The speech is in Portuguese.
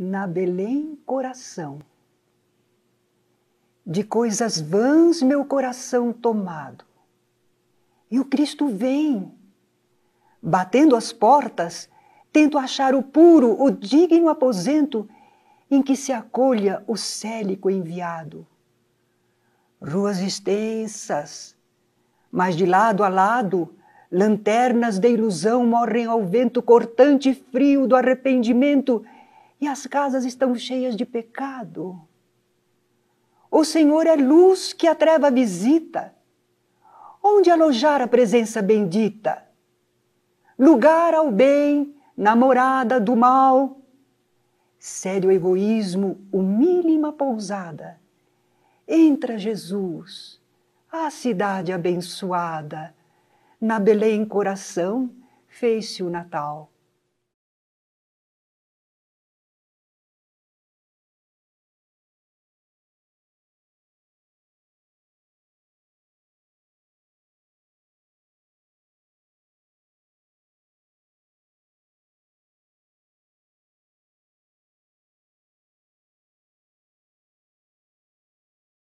na Belém coração. De coisas vãs meu coração tomado. E o Cristo vem, batendo as portas, tento achar o puro, o digno aposento em que se acolha o célico enviado. Ruas extensas, mas de lado a lado, lanternas da ilusão morrem ao vento cortante e frio do arrependimento e as casas estão cheias de pecado. O Senhor é luz que a treva visita. Onde alojar a presença bendita? Lugar ao bem, namorada do mal. Sede o egoísmo, humílima pousada. Entra Jesus, a cidade abençoada. Na Belém coração fez-se o Natal.